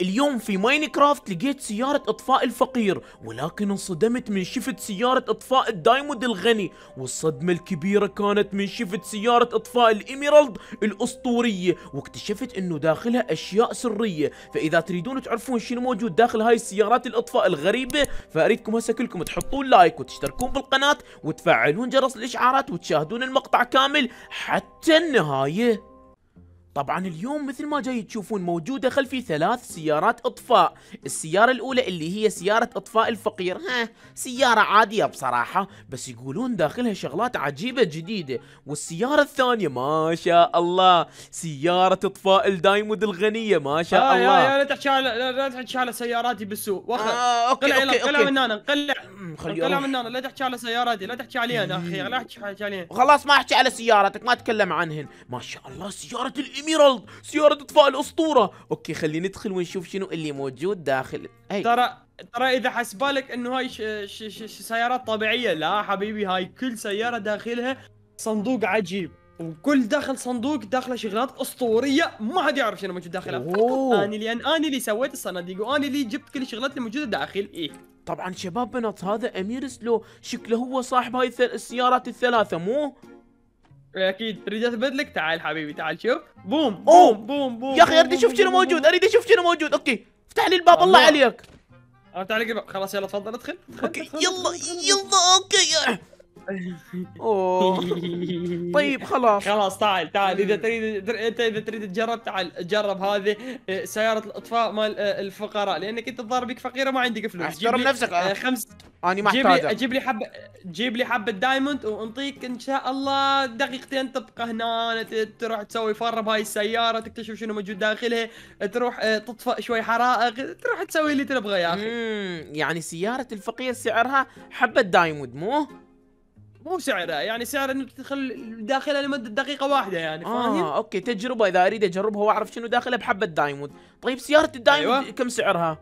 اليوم في ماينكرافت لقيت سيارة اطفاء الفقير ولكن انصدمت من شفت سيارة اطفاء الدايمود الغني والصدمة الكبيرة كانت من شفت سيارة اطفاء الايميرالد الاسطورية واكتشفت انه داخلها اشياء سرية فاذا تريدون تعرفون شنو موجود داخل هاي السيارات الاطفاء الغريبة فاريدكم هسه كلكم تحطون لايك وتشتركون بالقناة وتفعلون جرس الاشعارات وتشاهدون المقطع كامل حتى النهاية طبعا اليوم مثل ما جاي تشوفون موجودة خلفي ثلاث سيارات اطفاء السيارة الاولى اللي هي سيارة اطفاء الفقير ها سيارة عادية بصراحة بس يقولون داخلها شغلات عجيبة جديدة والسيارة الثانية ما شاء الله سيارة اطفاء الدايمود الغنية ما شاء آه الله آه يا لا تحكي على لا تحكي على سياراتي بالسوق واخر آه اوكي قلع اوكي قلع من انا قلع قلع من لا تحكي على سياراتي لا تحكي عليها انا اخي لا أمم. تحكي عليها خلاص ما احكي على سيارتك ما اتكلم عنهن ما شاء الله سيارة الام اميرالد سيارة اطفاء الاسطورة اوكي خلينا ندخل ونشوف شنو اللي موجود داخل أي. ترى ترى اذا حسبالك انه هاي ش... ش... ش... سيارات طبيعية لا حبيبي هاي كل سيارة داخلها صندوق عجيب وكل داخل صندوق داخله شغلات اسطوريه ما حد يعرف شنو موجود داخله فقط اني لان اني اللي سويت الصناديق واني اللي جبت كل الشغلات اللي موجوده داخل ايه طبعا شباب بنات هذا امير سلو شكله هو صاحب هاي السيارات الثلاثه مو اكيد تريد اثبت لك تعال حبيبي تعال شوف بوم بوم بوم بوم يا اخي اريد اشوف شنو موجود اريد اشوف شنو موجود اوكي افتح لي الباب الله عليك افتح لي الباب خلاص يلا تفضل ادخل اوكي يلا يلا اوكي اوه طيب خلاص خلاص تعال تعال طيب. اذا تريد انت اذا تريد تجرب تعال جرب هذه آه، سياره الاطفاء مال آه، الفقراء لانك انت الظاهر بك فقيره ما عندك فلوس احترم نفسك آه، خمس انا ما احتاجها جيب لي حبه جيب لي حبه دايموند وانطيك ان شاء الله دقيقتين تبقى هنا تروح تسوي فر بهاي السياره تكتشف شنو موجود داخلها تروح تطفئ شوي حرائق تروح تسوي اللي تبغى يا اخي يعني سياره الفقير سعرها حبه دايموند مو مو سعرها يعني سعر انك تدخل داخلها لمده دقيقه واحده يعني آه، فاهم؟ اه اوكي تجربه اذا اريد اجربها واعرف شنو داخلها بحبه دايمود، طيب سياره الدايمود أيوة. كم سعرها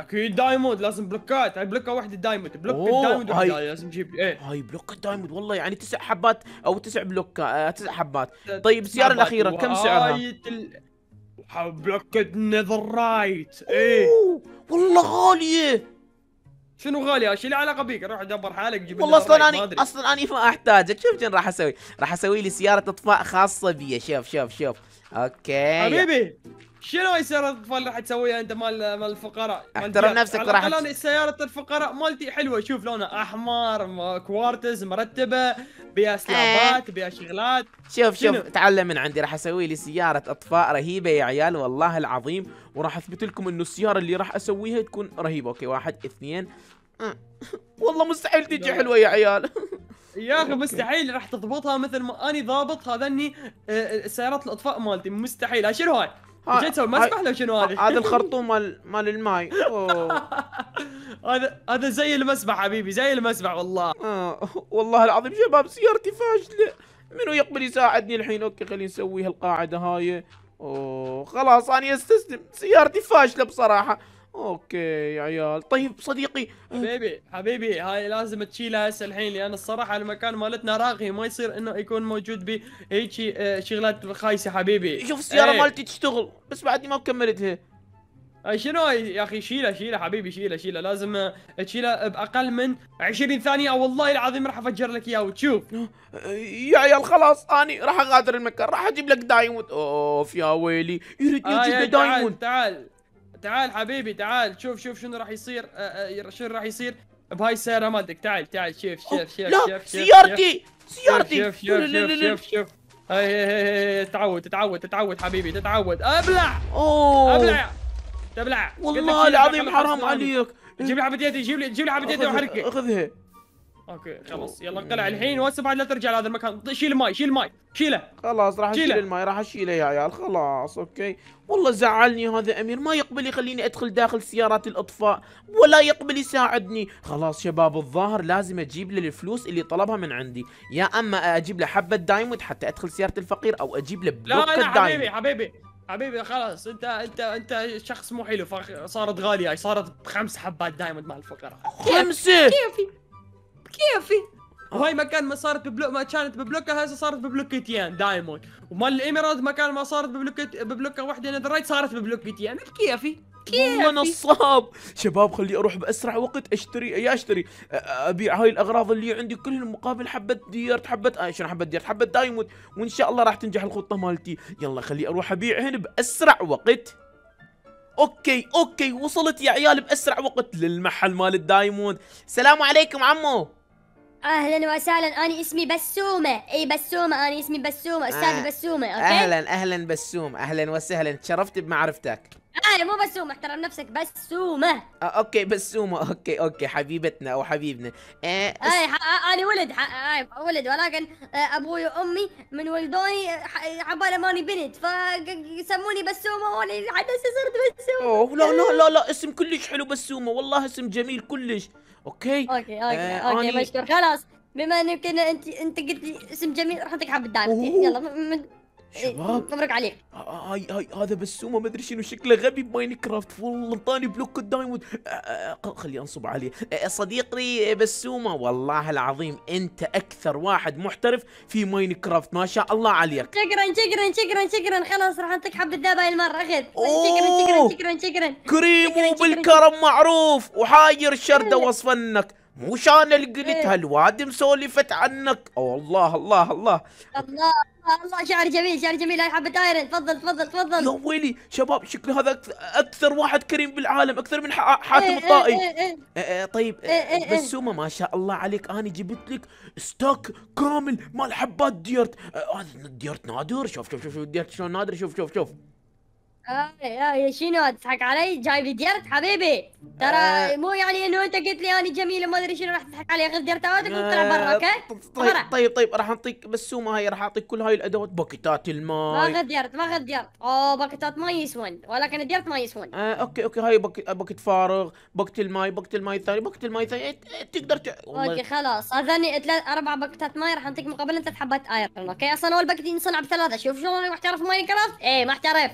اكيد دايمود لازم بلوكات هاي بلوكه واحده دايمود، بلوك الدايمود هاي لازم تجيب ايه هاي بلوك الدايمود والله يعني تسع حبات او تسع بلوك آه تسع حبات طيب السياره الاخيره كم سعرها؟ بلوك نذر رايت ايه والله غاليه شنو غالي ايش اللي علاقه بيك روح دبر حالك جيب والله اصلا انا اصلا انا ما احتاجك شوف شنو راح اسوي راح اسوي لي سياره اطفاء خاصه بي شوف شوف شوف اوكي حبيبي شنو هاي سيارة الاطفال راح تسويها انت مال مال الفقراء؟ احترم نفسك راح على الاقل سيارة الفقراء مالتي حلوة شوف لونها احمر كوارتز مرتبة بيها سلابات إيه. بيها شغلات شوف شوف تعلم من عندي راح اسوي لي سيارة اطفاء رهيبة يا عيال والله العظيم وراح اثبت لكم انه السيارة اللي راح اسويها تكون رهيبة اوكي واحد اثنين والله مستحيل تجي حلوة يا عيال يا اخي مستحيل راح تضبطها مثل ما اني ضابط هذني آه، آه، سيارات الاطفاء مالتي مستحيل شنو هاي آه، جاي تسوي ما اسمح آه، له شنو هذه آه، هذا الخرطوم مال مال الماي هذا هذا زي المسبح حبيبي زي المسبح والله والله العظيم شباب سيارتي فاشله منو يقبل يساعدني الحين اوكي خلينا نسوي هالقاعده هاي اوه خلاص انا استسلم سيارتي فاشله بصراحه اوكي يا عيال طيب صديقي حبيبي حبيبي هاي لازم تشيلها هسه الحين لان الصراحه المكان مالتنا راقي ما يصير انه يكون موجود به هيك آه، شغلات خايسه حبيبي شوف السياره ايه. مالتي تشتغل بس بعدني ما كملتها شنو يا اخي شيله شيله حبيبي شيله شيله لازم آه، تشيله باقل من 20 ثانيه والله العظيم راح افجر لك اياه وتشوف يا عيال خلاص اني راح اغادر المكان راح اجيب لك دايموند اوف يا ويلي يريد آه، يجيب آه دايموند تعال تعال تعال حبيبي تعال شوف شوف شنو راح يصير شنو راح يصير بهاي السياره مالتك تعال تعال شوف شوف شوف لا سيارتي سيارتي شوف شوف شوف شوف هي هي هي تعود تتعود تتعود حبيبي تتعود ابلع اوه ابلع تبلع والله العظيم حرام عليك جيب لي حبه يدي جيب لي جيب لي حبه يدي وحركه اخذها اوكي خلاص يلا انقلع الحين واسف بعد لا ترجع لهذا المكان شيل الماي شيل الماي شيله خلاص راح اشيل الماي راح اشيله يا عيال خلاص اوكي والله زعلني هذا امير ما يقبل يخليني ادخل داخل سيارات الاطفاء ولا يقبل يساعدني خلاص شباب الظاهر لازم اجيب له الفلوس اللي طلبها من عندي يا اما اجيب له حبه دايموند حتى ادخل سياره الفقير او اجيب له بلوكه دايموند لا لا حبيبي حبيبي حبيبي خلاص انت انت انت شخص مو حلو صارت غاليه صارت خمس حبات دايموند مع الفقراء خمسه كيفي كيفي هاي مكان ما صارت ببلوك ما كانت ببلوكه هسه صارت ببلوكتين دايموند ومال الايميرالد مكان ما صارت ببلوكت ببلوكه واحده نذرايت صارت ببلوكتين بكيفي والله نصاب شباب خلي اروح باسرع وقت اشتري يا اشتري ابيع هاي الاغراض اللي عندي كلهم مقابل حبه ديرت حبه آه شنو حبه ديرت حبه دايموند وان شاء الله راح تنجح الخطه مالتي يلا خلي اروح ابيعهن باسرع وقت اوكي اوكي وصلت يا عيال باسرع وقت للمحل مال الدايموند سلام عليكم عمو اهلا وسهلا انا اسمي بسومه اي بسومه انا اسمي بسومه استاذ آه. بسومه اوكي اهلا اهلا بسوم اهلا وسهلا تشرفت بمعرفتك انا آه مو بسومه احترم نفسك بسومه آه اوكي بسومه اوكي اوكي حبيبتنا او حبيبنا آه اي آه انا ولد آه،, آه ولد ولكن آه ابوي وامي من ولدوني عبالة ماني بنت فسموني بسومه وانا لحد هسه صرت بسومه اوه لا لا لا لا اسم كلش حلو بسومه والله اسم جميل كلش اوكي اوكي اوكي آه، اوكي مشكور خلاص بما انك انت انت قلت لي اسم جميل راح اعطيك حبه دعم يلا شباب مبروك عليك هاي آه، آه، هاي آه، هذا بسومه ما ادري شنو شكله غبي بماينكرافت والله انطاني بلوك الدايموند خلي انصب عليه صديقي بسومه والله العظيم انت اكثر واحد محترف في ماينكرافت ما شاء الله عليك شكرا شكرا شكرا شكرا خلاص راح اعطيك حب الذهب هاي المره اخذ شكرا شكرا شكرا شكرا كريم وبالكرم معروف وحاير شرده وصفنك مو شان اللي قلتها إيه. الواد مسولفت عنك والله الله الله الله الله شعر جميل شعر جميل هاي حبه ايرن تفضل تفضل تفضل يا ويلي شباب شكل هذا اكثر واحد كريم بالعالم اكثر من حاتم إيه، إيه، الطائي إيه إيه إيه, إيه، طيب بسومه ما شاء الله عليك انا جبت لك ستوك كامل مال حبات ديرت آه، هذا ديرت نادر شوف شوف شوف ديرت شلون نادر شوف شوف شوف آه، آه، شنو تضحك علي جايب لي ديرت حبيبي ترى آه. مو يعني انه انت قلت لي انا جميله وما ادري شنو راح تضحك علي خذ ديرت اوتك وطلع برا اوكي طيب،, طيب طيب طيب راح اعطيك بسومه هاي راح اعطيك كل هاي الادوات باكيتات الماي ما ديرت ما ديرت اوه باكيتات ما يسوون ولكن الديرت ما يسوون آه اوكي اوكي هاي باكيت فارغ باكيت الماي باكيت الماي الثاني باكيت الماي الثاني إيه، إيه، تقدر اوكي خلاص اظني ثلاث اربع باكيتات ماي راح اعطيك مقابل ثلاث حبات ايرون اوكي اصلا اول باكيت ينصنع بثلاثه شوف شلون راح تعرف ماين كرافت اي ما احترف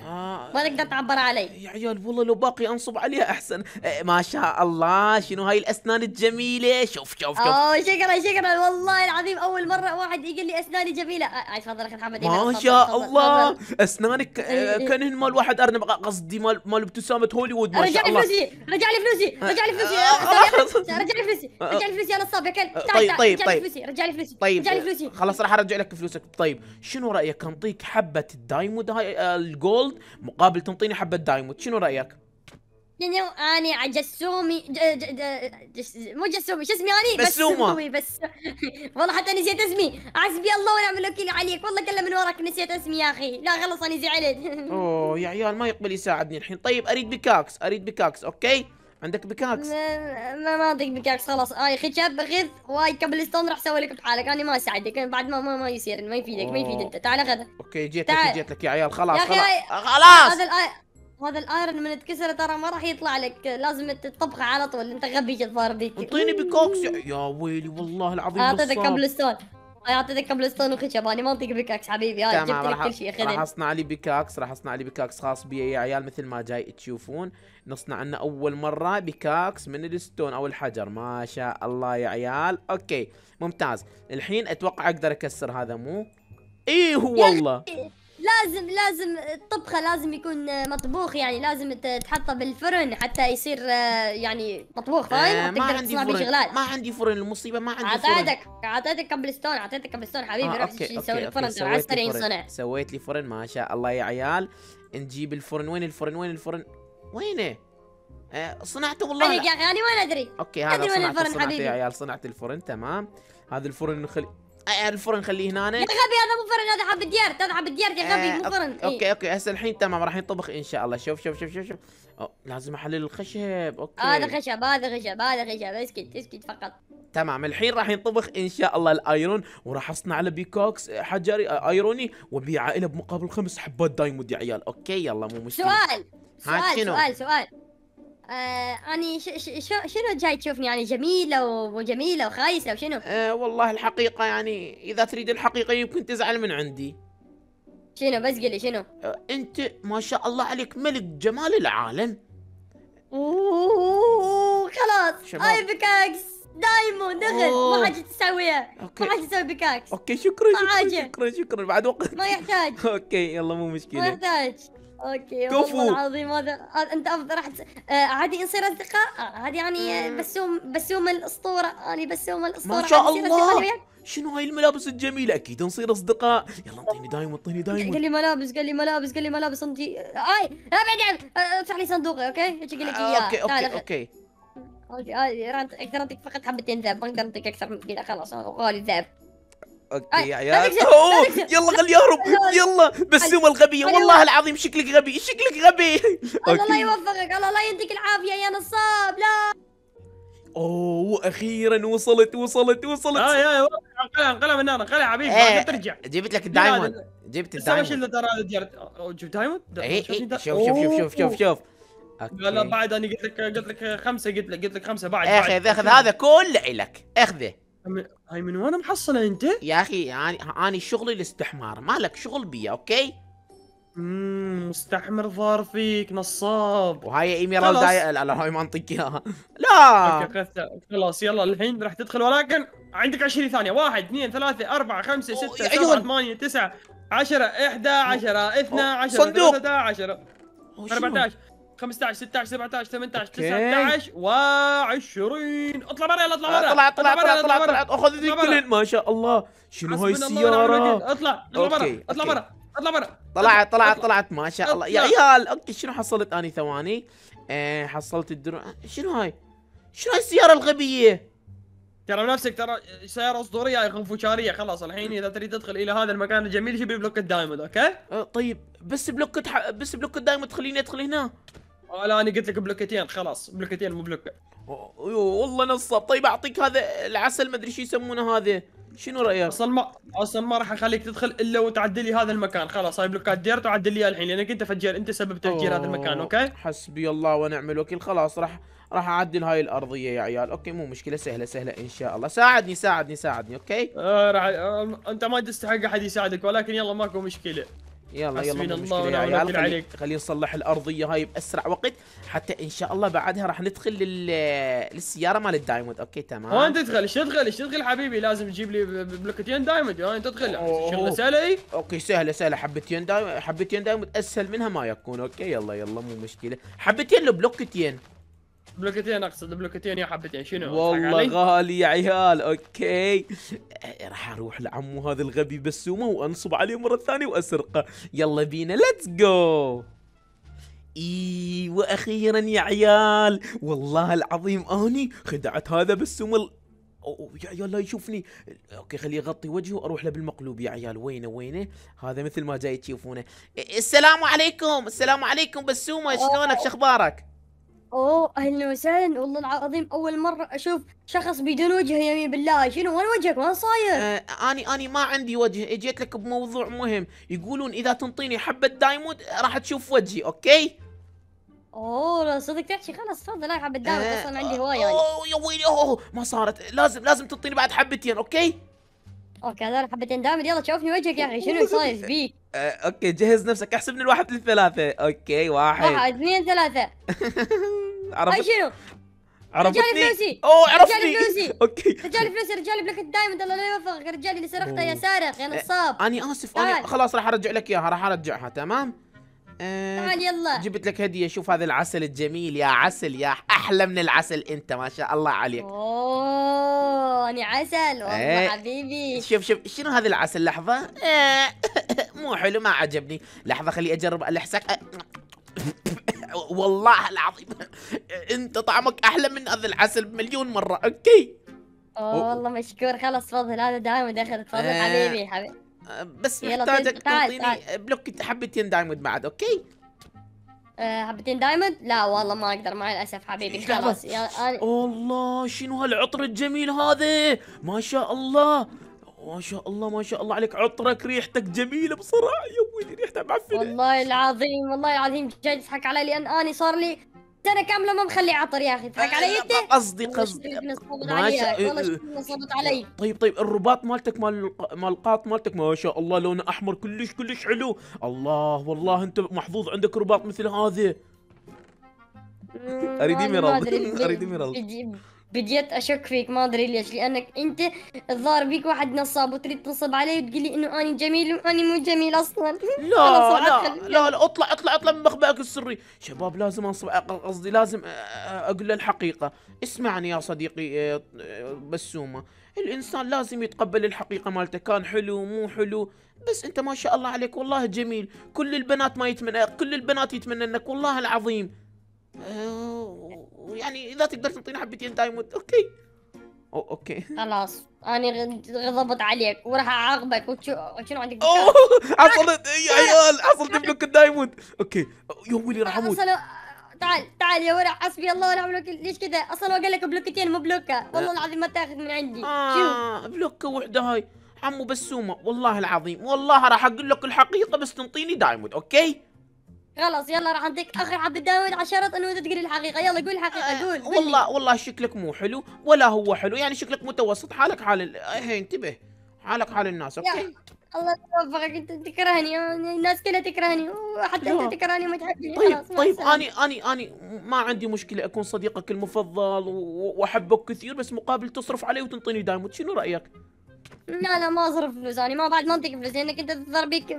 تقدر تعبر علي يا عيال والله لو باقي انصب عليها احسن إيه، ما شاء الله شنو هاي الاسنان الجميله شوف شوف شوف اوه شكرا شكرا والله العظيم اول مره واحد يقول لي اسناني جميله آه تفضل اخي محمد إيه، ما شاء الله اسنانك إيه، كانهن مال واحد ارنب قصدي مال مال ابتسامه هوليوود ما شاء الله رجع لي فلوسي رجع لي فلوسي رجع لي فلوسي آه، آه. رجع لي فلوسي رجع لي فلوسي انا الصبي كل طيب طيب طيب رجع لي فلوسي طيب رجع لي فلوسي خلاص راح ارجع لك فلوسك طيب شنو رايك نعطيك حبه الدايموند هاي آه، الجولد مقابل مقابل تنطيني حبه دايموت شنو رايك؟ لانه يعني انا جسومي ج... ج... ج... مو جسومي شو اسمي انا بسومه بس والله حتى نسيت اسمي حسبي الله ونعم الوكيل عليك والله كله من وراك نسيت اسمي يا اخي لا خلص انا زعلت اوه يا عيال ما يقبل يساعدني الحين طيب اريد بكاكس اريد بكاكس اوكي عندك بيكاكس ما ما عندك بيكاكس خلاص اي آه، خذ شاب خذ واي ستون راح اسوي لك بحالك انا ما اساعدك بعد ما ما, ما يصير ما يفيدك ما يفيد انت تعال غدا اوكي جيت لك جيت لك يا عيال خلاص يا آه، خلاص هذا الآي... هذا الايرن من اتكسر ترى ما راح يطلع لك لازم تطبخه على طول انت غبي جبار بيك اعطيني بيكاكس يا... ويلي والله العظيم اعطيتك ستون يعطيك ستون وخشب انا ما نطيق بيكاكس حبيبي يا آه، جبت لك كل شيء خذ راح اصنع لي بيكاكس راح اصنع لي بيكاكس خاص بي يا عيال مثل ما جاي تشوفون نصنع لنا اول مره بيكاكس من الستون او الحجر ما شاء الله يا عيال اوكي ممتاز الحين اتوقع اقدر اكسر هذا مو ايه والله لازم لازم الطبخه لازم يكون مطبوخ يعني لازم تحطه بالفرن حتى يصير آه، يعني مطبوخ فاهم؟ آه، ما عندي فرن شغلات. ما عندي فرن المصيبه ما عندي فرن اعطيتك اعطيتك ستون اعطيتك ستون حبيبي آه روح سوي لك فرن ترى عسكري ينصنع سويت لي فرن ما شاء الله يا عيال نجيب الفرن وين الفرن وين الفرن وينه؟ آه، صنعته والله انا يا اخي انا ما ادري اوكي هذا صنعت الفرن حبيبي يا عيال صنعت الفرن تمام هذا الفرن نخلي الفرن خليه هنا يا غبي هذا مو فرن هذا حب الديار هذا حب الديار يا غبي مو فرن إيه. اوكي اوكي هسه الحين تمام راح ينطبخ ان شاء الله شوف شوف شوف شوف شوف لازم احلل الخشب اوكي هذا خشب هذا خشب هذا خشب اسكت اسكت فقط تمام الحين راح ينطبخ ان شاء الله الايرون وراح اصنع له بيكوكس حجري ايروني وبيعه له بمقابل خمس حبات دايموند يا عيال اوكي يلا مو مشكله سؤال سؤال سؤال سؤال آه أنا ش شنو جاي تشوفني يعني جميلة وجميلة وخايسة وشنو؟ آه والله الحقيقة يعني إذا تريد الحقيقة يمكن تزعل من عندي شنو بس قلي شنو؟ آه أنت ما شاء الله عليك ملك جمال العالم أوه خلاص هاي بكاكس دايمو دخل ما حد تسويها ما حد تسوي بكاكس اوكي شكرا شكرا شكرا, شكرا بعد وقت ما يحتاج اوكي يلا مو مشكلة ما يحتاج اوكي كفو العظيم هذا انت افضل راح آه، عادي نصير اصدقاء آه، عادي يعني بسوم بسوم الاسطوره انا يعني بسوم الاسطوره ما شاء الله شنو هاي الملابس الجميله اكيد نصير اصدقاء يلا انطيني دايم انطيني دايم قال لي ملابس قال لي ملابس قال لي ملابس انطي آه، اي ابعد افتح لي صندوقي اوكي ايش لك اياه اوكي اوكي اوكي اوكي اقدر انطيك فقط حبتين ذهب ما اقدر انطيك اكثر من كذا خلاص غالي ذهب اوكي آه، يا عيال اوه يلا خل يهرب يلا بسومه الغبيه والله العظيم شكلك غبي شكلك غبي الله يوفقك الله يديك العافيه يا نصاب لا اوه اخيرا وصلت وصلت وصلت اه يا انقلع انقلع من هنا انقلع حبيبي إيه، ترجع جبت لك الدايموند جبت الدايموند ايش اللي ترى جبت دايموند؟ إيه، إيه، شوف شوف شوف شوف شوف شوف لا بعد انا قلت لك قلت لك خمسه قلت لك قلت لك خمسه بعد اخذ اخذ هذا كله لك اخذه هاي من وين محصله انت؟ يا اخي انا شغلي الاستحمار مالك شغل بي اوكي؟ اممم مستحمر ظار فيك نصاب وهاي ايميرالد لا لا هاي ما انطيك اياها لا خلاص يلا الحين راح تدخل ولكن عندك 20 ثانية واحد اثنين ثلاثة أربعة خمسة ستة سبعة ثمانية تسعة عشرة 11 12 13 14 صندوق 15 16 17 18 19 و20 اطلع برا يلا اطلع برا اطلع اطلع اطلع اطلع اطلع اخذ ذي كلين ما شاء الله شنو هاي السيارة اطلع اطلع برا اطلع برا اطلع برا طلعت طلعت طلعت ما شاء الله يا عيال اوكي شنو حصلت اني ثواني إيه، حصلت الدرون شنو هاي شنو هاي السيارة الغبية ترى نفسك ترى سيارة اسطورية يا خنفوشارية خلاص الحين اذا تريد تدخل الى هذا المكان الجميل شبي بلوك الدايموند اوكي؟ أه، طيب بس بلوك بس بلوك الدايموند تخليني ادخل هنا لا انا قلت لك بلوكتين خلاص بلوكتين مو بلوك أيوه، والله نصب طيب اعطيك هذا العسل ما ادري شو يسمونه هذا شنو رايك؟ اصلا ما اصلا ما راح اخليك تدخل الا وتعدل لي هذا المكان خلاص هاي بلوكات ديرت وعدل لي الحين لانك انت فجير انت سبب تفجير هذا المكان اوكي؟ حسبي الله ونعم الوكيل خلاص راح راح اعدل هاي الارضيه يا عيال اوكي مو مشكله سهله سهله ان شاء الله ساعدني ساعدني ساعدني اوكي؟ آه راح آه انت ما تستحق احد يساعدك ولكن يلا ماكو مشكله يلا يلا مو الله ونعم عيال خلي خلينا نصلح الارضيه هاي باسرع وقت حتى ان شاء الله بعدها راح ندخل لل... للسياره مال الدايموند اوكي تمام وين تدخل ايش تدخل ايش تدخل حبيبي لازم تجيب لي بلوكتين دايموند وين تدخل شغله سهله اوكي سهله سهله حبتين دايموند حبتين دايموند اسهل منها ما يكون اوكي يلا يلا مو مشكله حبتين لو بلوكتين بلوكتين اقصد بلوكتين يا حبتين شنو والله غالي يا عيال اوكي إيه، راح اروح لعمو هذا الغبي بسومه وانصب عليه مره ثانيه واسرقه يلا بينا ليتس جو اي إيوه، واخيرا يا عيال والله العظيم اني خدعت هذا بسومه ال... يا عيال لا يشوفني اوكي خليه يغطي وجهه واروح له بالمقلوب يا عيال وينه وينه هذا مثل ما جاي تشوفونه إيه، السلام عليكم السلام عليكم بسومه شلونك شخبارك اوه اهلا وسهلا والله العظيم اول مره اشوف شخص بدون وجه يمين بالله شنو وين وجهك وين صاير آه اني اني ما عندي وجه اجيت لك بموضوع مهم يقولون اذا تنطيني حبه دايموند راح تشوف وجهي اوكي اوه لا صدق تحكي خلاص تفضل لا حبه دايموند آه اصلا عندي آه، هوايه يعني. اوه يا ويلي اوه ما صارت لازم لازم تنطيني بعد حبتين اوكي اوكي هذول حبتين دايموند يلا شوفني وجهك يا اخي شنو صاير فيك أه اوكي جهز نفسك احسب من الواحد للثلاثة اوكي واحد واحد اثنين ثلاثة عرفت طيب، شنو؟ عرفتني فلوسي اوه عرفتني رجالي فلوسي اوكي رجالي فلوسي رجالي بلاك دايموند الله لا يوفقك رجالي اللي سرقته يا سارق يا إيه، نصاب اني اسف اني خلاص راح ارجع لك اياها راح ارجعها تمام تعال آه، يلا جبت لك هدية شوف هذا العسل الجميل يا عسل يا أحلى من العسل أنت ما شاء الله عليك أوه أنا عسل والله إيه. حبيبي شوف شوف شنو هذا العسل لحظة إيه. مو حلو ما عجبني لحظة خلي أجرب ألحسك والله العظيم أنت طعمك أحلى من هذا العسل بمليون مرة أوكي أوه والله مشكور خلاص تفضل هذا دائما دخل تفضل إيه. حبيبي حبيبي بس محتاجك تعطيني بلوك حبتين دايموند بعد اوكي أه، حبتين دايموند لا والله ما اقدر مع الاسف حبيبي خلاص يلا الله شنو هالعطر الجميل هذا ما شاء الله ما شاء الله ما شاء الله عليك عطرك ريحتك جميله بصراحه يا ويلي ريحتها معفنه والله العظيم والله العظيم جاي تضحك علي لان اني صار لي سنه كامله ما مخلي عطر يا اخي تضحك علي انت قصدي قصدي ما شاء الله أه، طيب طيب الرباط مالتك مال مال القاط مالتك ما شاء الله لونه احمر كلش كلش حلو الله والله انت محظوظ عندك رباط مثل هذا اريد ايميرالد اريد ايميرالد بديت اشك فيك ما ادري ليش لانك انت الظاهر بيك واحد نصاب وتريد تنصب علي وتقولي انه اني جميل واني مو جميل اصلا لا لا, لا لا اطلع اطلع اطلع من مخبأك السري شباب لازم انصب قصدي لازم آه، آه، اقول الحقيقه اسمعني يا صديقي آه، بسومه الانسان لازم يتقبل الحقيقه مالته كان حلو مو حلو بس انت ما شاء الله عليك والله جميل كل البنات ما يتمنى كل البنات يتمنى انك والله العظيم يعني اذا تقدر تنطيني حبتين دايموند اوكي أو اوكي خلاص انا غضبت عليك وراح اعاقبك وشنو عندك حصلت يا عيال حصلت بلوك الدايموند اوكي يوم ولي راح اموت تعال تعال يا ورع حسبي الله ونعم الوكيل ليش كذا اصلا قال لك بلوكتين مو بلوكه والله العظيم ما تاخذ من عندي آه بلوكه وحده هاي عمو بسومه والله العظيم والله راح اقول لك الحقيقه بس تنطيني دايموند اوكي خلاص يلا راح اعطيك اخر عبد داود على انه انت تقول الحقيقه يلا آه، قول الحقيقه قول, قول والله والله شكلك مو حلو ولا هو حلو يعني شكلك متوسط حالك حال ال... إيه، انتبه حالك حال الناس اوكي يعني الله يوفقك انت تكرهني يعني الناس كلها تكرهني وحتى انت تكرهني وما تحبني طيب طيب اني اني اني ما عندي مشكله اكون صديقك المفضل واحبك كثير بس مقابل تصرف علي وتنطيني دايموند شنو رايك؟ لا لا ما اصرف فلوس انا ما بعد ما انطيك فلوس لانك انت تضربيك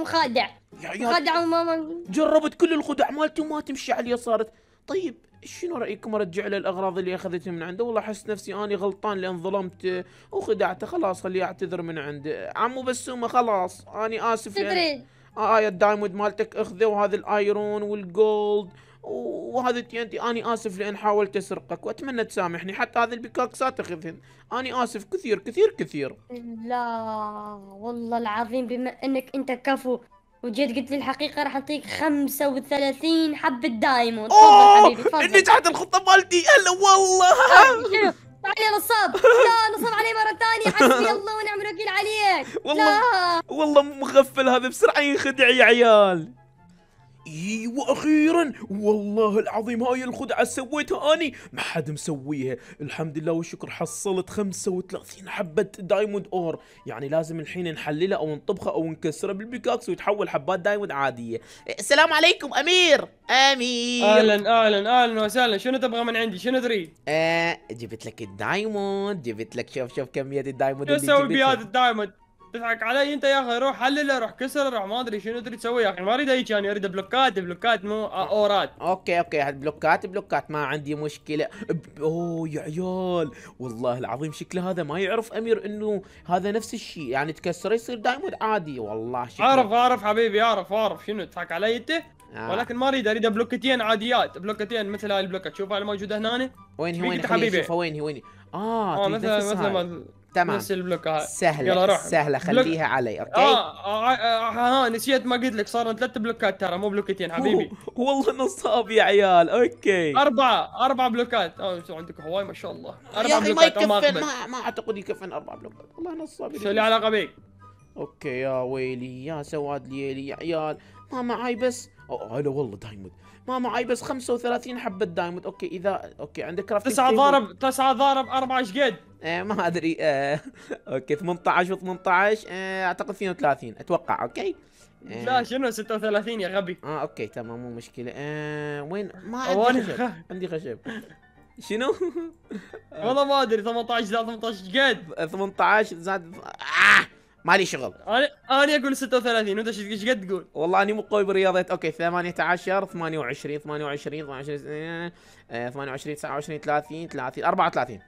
مخادع يا عيال مخادع وما جربت كل الخدع مالتي وما تمشي عليه صارت طيب شنو رايكم ارجع له الاغراض اللي اخذتها من عنده والله احس نفسي اني غلطان لان ظلمت وخدعته خلاص خليه اعتذر من عنده عمو بسومه خلاص اني اسف يعني. تدري آه، آية الدايموند مالتك اخذه وهذا الايرون والجولد وهذا انتي اني اسف لان حاولت اسرقك واتمنى تسامحني حتى هذه البكاكسات اخذهن اني اسف كثير كثير كثير لا والله العظيم بما انك انت كفو وجيت قلت لي الحقيقة راح اعطيك 35 حبة دايموند تفضل حبيبي تفضل اني تحت الخطة مالتي هلا والله علي طيب، طيب، نصاب لا نصاب علي مرة ثانية حسبي الله ونعم الوكيل عليك والله لا. والله مغفل هذا بسرعة ينخدع يا عيال ايوه اخيرا والله العظيم هاي الخدعه سويتها اني ما حد مسويها الحمد لله والشكر حصلت 35 حبه دايموند اور يعني لازم الحين نحللها او نطبخها او نكسرها بالبيكاكس وتحول حبات دايموند عاديه السلام عليكم امير امير اهلا اهلا اهلا وسهلا شنو تبغى من عندي شنو تريد آه جبت لك الدايموند جبت لك شوف شوف كميه الدايموند شو اسوي بهذا الدايموند تضحك علي انت يا اخي روح حلله روح كسره روح ما ادري شنو تريد تسوي يا اخي ما اريد هيك يعني انا اريد بلوكات بلوكات مو اورات اوكي اوكي بلوكات بلوكات ما عندي مشكله اوه يا عيال والله العظيم شكله هذا ما يعرف امير انه هذا نفس الشيء يعني تكسره يصير دائما عادي والله شكله اعرف اعرف حبيبي اعرف اعرف شنو تضحك علي انت آه. ولكن ما اريد اريد بلوكتين عاديات بلوكتين مثل هاي البلوكه تشوفها الموجوده هنا وين هي وين حبيبي وين هي وين اه, آه مثل مثل تمام نفس البلوك هاي سهلة يلا روح سهلة خليها بلوك... علي اوكي آه, آه, آه, آه, نسيت ما قلت لك صاروا ثلاث بلوكات ترى مو بلوكتين حبيبي والله نصاب يا عيال اوكي أربعة اربعة بلوكات اه انتم عندك هواي ما شاء الله اربعة بلوكات ما يكفن ما, ما أعتقد يكفن اربعة بلوكات والله نصاب شو اللي علاقة بيك اوكي يا ويلي يا سواد ليلي يا عيال ما معاي بس هلا والله دايموند ما معاي بس 35 حبة دايموند اوكي اذا اوكي عندك كرافتنج تسعة ضارب تسعة ضارب أربعة ايش قد؟ إيه، ما ادري إيه. اوكي 18 و18 إيه، اعتقد 32 اتوقع اوكي لا شنو 36 يا غبي اه اوكي تمام مو مشكله وين ما عندي خشب عندي خشب شنو؟ والله ما ادري 18 زائد 18 قد 18 زائد آه مالي شغل انا انا اقول 36 وانت ايش قد تقول؟ والله اني مو قوي برياضيات اوكي 18 28 28 28 28 29 30 30 34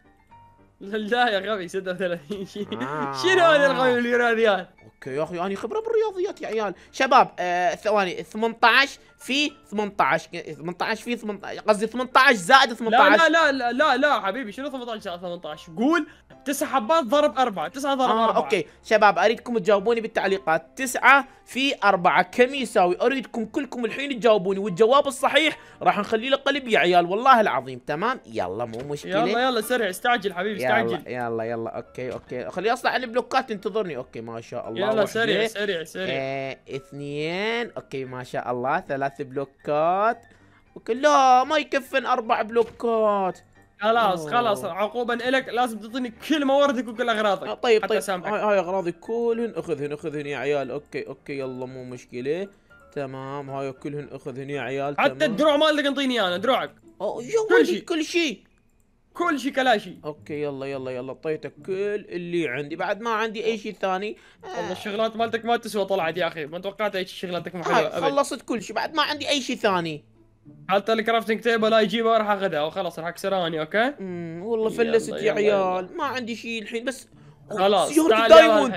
لا يا غبي 36 شنو هذا آه. الغبي باليورانيات اوكي يا اخي يعني خبره بالرياضيات يا عيال شباب آه ثواني 18 في 18 18 في 18 قصدي 18 زائد 18 لا لا لا لا لا حبيبي شنو 18 18 قول 9 حبات ضرب 4 9 ضرب آه اوكي شباب اريدكم تجاوبوني بالتعليقات 9 في 4 كم يساوي اريدكم كلكم الحين تجاوبوني والجواب الصحيح راح نخليه له قلب يا عيال والله العظيم تمام يلا مو مشكله يلا يلا سريع استعجل حبيبي عجل يلا يلا اوكي اوكي خليه اصلا على البلوكات انتظرني اوكي ما شاء الله يلا سريع سريع سريع اه اثنين اوكي ما شاء الله ثلاث بلوكات اوكي لا ما يكفن اربع بلوكات خلاص خلاص عقوبا لك لازم تعطيني كل مواردك وكل اغراضك آه، طيب طيب سامحك. هاي اغراضي كلهن اخذهن اخذهن يا عيال اوكي اوكي يلا مو مشكله تمام هاي كلهن اخذهن يا عيال حتى الدروع مالك انطيني انا دروعك كل شيء كل شيء كل شيء كلاشي اوكي يلا يلا يلا اعطيتك كل اللي عندي بعد ما عندي اي شيء ثاني آه. والله آه. الشغلات مالتك ما تسوى طلعت يا اخي ما توقعت اي شغلاتك مو حلوه خلصت كل شيء بعد ما عندي اي شيء ثاني حتى الكرافتنج تيبل لا يجيبها راح اخذها وخلاص راح اكسرها اني اوكي امم والله فلست يا عيال ما عندي شيء الحين بس خلاص تعال دايموند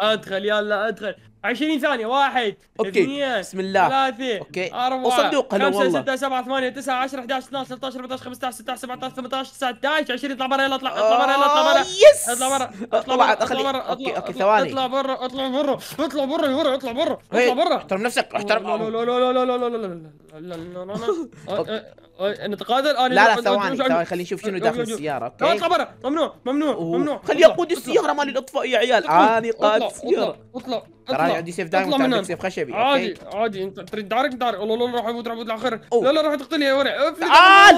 ادخل يلا ادخل 20 ثانية واحد اوكي بسم الله ثلاثة اوكي أربعة وصندوق هلا والله 5 6 7 8 9 10 11 12 13 14 15 16 17 18 19 20 اطلع برا يلا اطلع اطلع برا يلا اطلع برا يس اطلع برا اطلع برا اطلع برا اوكي اوكي ثواني اطلع برا اطلع برا اطلع برا برا اطلع برا اطلع برا احترم نفسك احترم لا لا لا لا لا لا لا لا لا لا لا نتقاتل انا لا لا ثواني ثواني خلينا نشوف شنو داخل السياره طيب، اوكي لا خبره ممنوع ممنوع ممنوع خليه يقود السياره مال الاطفاء يا عيال انا قائد السياره اطلع ترى عندي سيف دايم عندي سيف خشبي عادي عادي انت تريد دارك دارك والله لا راح يموت راح يموت الاخر لا لا راح تقتلني يا ورع تعال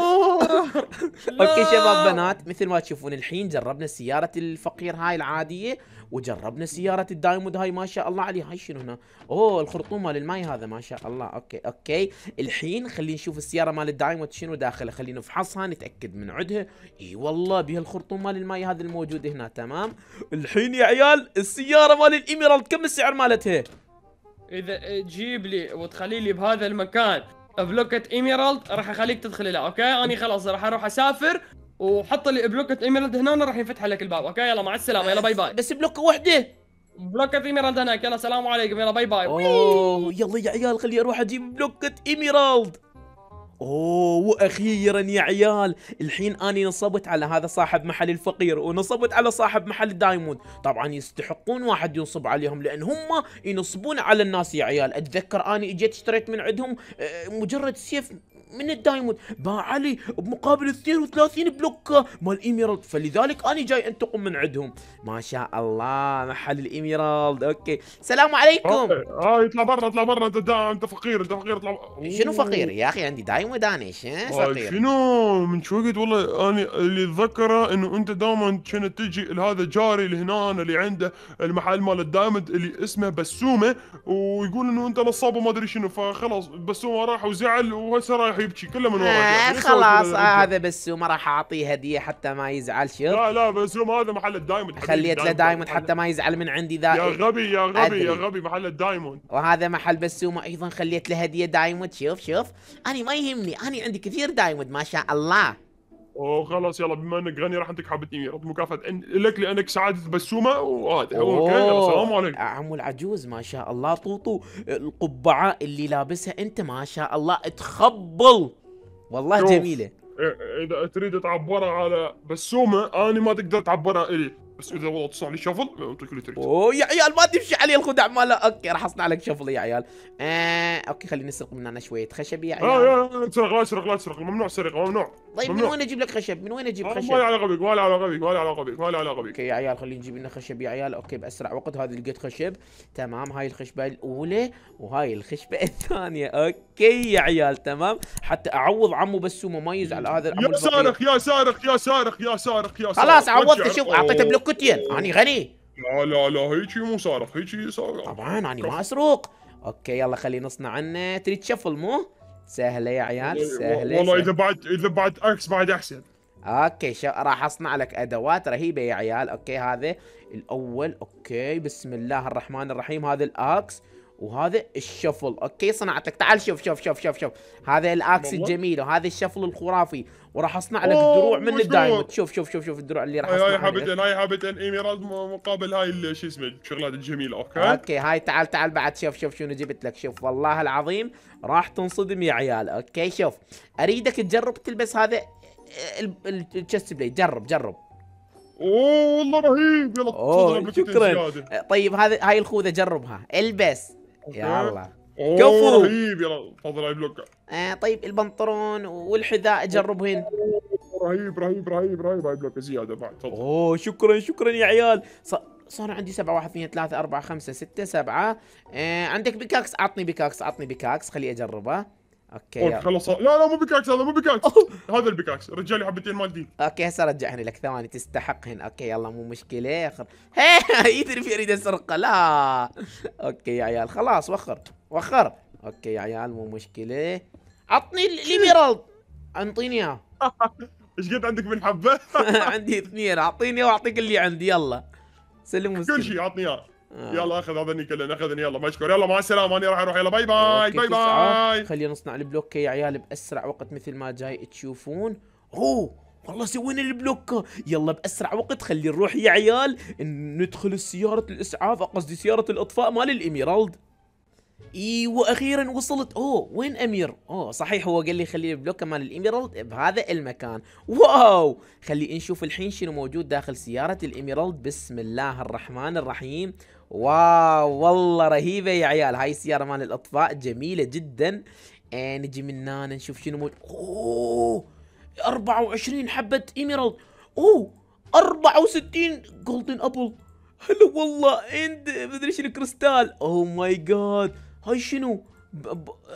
اوكي شباب بنات مثل ما تشوفون الحين جربنا سياره الفقير هاي العاديه وجربنا سيارة الدايمود هاي ما شاء الله عليها هاي شنو هنا اوه الخرطوم مال الماي هذا ما شاء الله اوكي اوكي الحين خلينا نشوف السيارة مال الدايمود نفحمت شنو داخله خلينا نفحصها نتاكد من عدها اي والله بها الخرطوم مال الماي هذا الموجود هنا تمام الحين يا عيال السياره مال الاميرالد كم السعر مالتها اذا تجيب لي وتخلي لي بهذا المكان بلوكة ايميرالد راح اخليك تدخل لها اوكي انا خلاص راح اروح اسافر وحط لي بلوكة ايميرالد هنا راح ينفتح لك الباب اوكي يلا مع السلامه يلا باي باي بس بلوكه وحده بلوكة ايميرالد هناك يلا سلام عليكم يلا باي باي اوه يلا يا عيال خلي اروح اجيب بلوكة ايميرالد اوه واخيرا يا عيال الحين اني نصبت على هذا صاحب محل الفقير ونصبت على صاحب محل الدايموند طبعا يستحقون واحد ينصب عليهم لان هم ينصبون على الناس يا عيال اتذكر اني اجيت اشتريت من عندهم آه، مجرد سيف من الدايموند باع علي بمقابل 32 بلوك مال ايميرالد فلذلك انا جاي انتقم من عندهم ما شاء الله محل الايميرالد اوكي السلام عليكم اه يطلع برا اطلع برا انت انت فقير انت فقير اطلع شنو فقير يا اخي عندي دايموند انا شنو فقير طيب، شنو من شو قلت والله انا اللي اتذكره انه انت دائما كنت تجي لهذا جاري لهنا اللي عنده المحل مال الدايموند اللي اسمه بسومه ويقول انه انت نصاب وما ادري شنو فخلاص بسومه راح وزعل وهسه رايح راح يبكي كله من ورا يعني، آه خلاص آه هذا بسوم راح اعطيه هديه حتى ما يزعل شوف لا لا بسوم هذا محل الدايموند خليت له دايموند حتى ما يزعل من عندي ذا يا إيه، غبي يا غبي يا غبي محل الدايموند وهذا محل بسومه ايضا خليت له هديه دايموند شوف شوف انا ما يهمني انا عندي كثير دايموند ما شاء الله وخلاص يلا بما انك غني راح انتك حبه اميره مكافاه لك لانك سعاده بسومه وهذا اوكي السلام عليكم عمو العجوز ما شاء الله طوطو القبعه اللي لابسها انت ما شاء الله تخبل والله شوف. جميله إيه، اذا تريد تعبرها على بسومه انا ما تقدر تعبرها الي بس اذا والله تصنع لي شفل اعطيك اللي تريد اوه يا عيال ما تمشي علي الخدع ماله اوكي راح اصنع لك شفل يا عيال آه اوكي خلينا نسرق من هنا شويه خشب يا آه، عيال اه يا لا تسرق لا تسرق لا تسرق ممنوع سرقه ممنوع طيب ممنوع. من وين اجيب لك خشب؟ من وين اجيب خشب؟ ما له علاقه بك ما له علاقه بك ما له علاقه بك ما له علاقه بك اوكي يا عيال خلينا نجيب لنا خشب يا عيال اوكي باسرع وقت هذا لقيت خشب تمام هاي الخشبه الاولى وهاي الخشبه الثانيه اوكي يا عيال تمام حتى اعوض عمو هو مميز على هذا العمو يا سارق يا سارق يا سارق يا سارق يا سارق خلاص عوضته شوف اعطيته بلوكتين اني غني لا لا لا هيجي مو سارق هيجي سارق طبعا اني ما اسرق اوكي يلا خلينا نصنع عنا تريد شفل مو؟ سهله يا عيال سهله والله اذا بعد اذا بعد اكس بعد احسن اوكي شو راح اصنع لك ادوات رهيبه يا عيال اوكي هذا الاول اوكي بسم الله الرحمن الرحيم هذا الاكس وهذا الشفل اوكي صنعت لك تعال شوف شوف شوف شوف شوف هذا الاكس الجميل وهذا الشفل الخرافي وراح اصنع لك دروع من الدايموند شوف شوف شوف شوف الدروع اللي راح اصنعها هاي حبتين هاي حبتين ايميرالد مقابل هاي شو اسمه الشغلات الجميله اوكي اوكي هاي تعال تعال بعد شوف شوف شنو جبت لك شوف والله العظيم راح تنصدم يا عيال اوكي شوف اريدك تجرب تلبس هذا الشست بليد جرب جرب اوه والله رهيب يلا شكرا طيب هذا هاي الخوذه جربها البس يلا كفو رهيب يلا تفضل على بلوكه آه طيب البنطلون والحذاء اجربه هنا رهيب رهيب رهيب رهيب هاي بلوكه زياده بعد تفضل اوه شكرا شكرا يا عيال صار عندي سبعة واحد اثنين ثلاثة أربعة خمسة ستة سبعة آه عندك بيكاكس أعطني بيكاكس أعطني بيكاكس خلي أجربه اوكي يلا خلص لا لا مو بيكاكس هذا مو بيكاكس هذا البيكاكس رجالي حبتين مالدين اوكي هسه رجعهن لك ثواني تستحقهن اوكي يلا مو مشكله اخر يدري في اريد اسرقه لا اوكي يا عيال خلاص وخر وخر اوكي يا عيال مو مشكله عطني الايميرالد انطيني اياه ايش قد عندك من حبه؟ عندي اثنين اعطيني واعطيك اللي عندي يلا سلم كل شيء عطني اياه آه. يلا اخذ هذني كلنا اخذني يلا مشكور يلا مع السلامه انا راح اروح يلا باي باي باي باي خلينا نصنع البلوك يا عيال باسرع وقت مثل ما جاي تشوفون اوه والله سوينا البلوك يلا باسرع وقت خلي نروح يا عيال ندخل سياره الاسعاف قصدي سياره الاطفاء مال الاميرالد ايوه اخيرا وصلت اوه وين امير اوه صحيح هو قال لي خلي البلوك مال الاميرالد بهذا المكان واو خلي نشوف الحين شنو موجود داخل سياره الاميرالد بسم الله الرحمن الرحيم واو والله رهيبه يا عيال هاي السياره مال الاطفاء جميله جدا إيه، نجي من هنا نشوف شنو مو... اوه 24 حبه ايميرالد اوه 64 جولدن ابل هلا والله اند مدري شنو كريستال اوه ماي جاد هاي شنو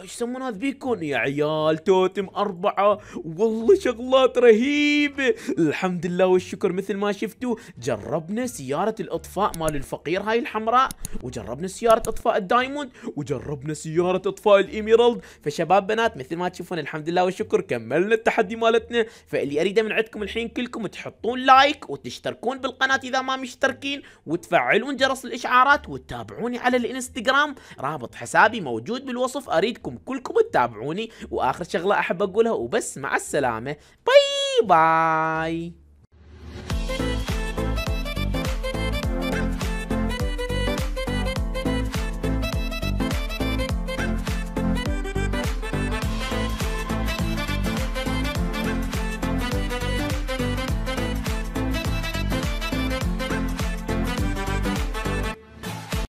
ايش يسمون هذا بيكون يا عيال توتم أربعة والله شغلات رهيبة الحمد لله والشكر مثل ما شفتوا جربنا سيارة الإطفاء مال الفقير هاي الحمراء وجربنا سيارة إطفاء الدايموند وجربنا سيارة إطفاء الإيميرالد فشباب بنات مثل ما تشوفون الحمد لله والشكر كملنا التحدي مالتنا فاللي أريده من عندكم الحين كلكم تحطون لايك وتشتركون بالقناة إذا ما مشتركين وتفعلون جرس الإشعارات وتتابعوني على الإنستغرام رابط حسابي موجود بالوصف الوصف اريدكم كلكم تتابعوني واخر شغله احب اقولها وبس مع السلامه باي باي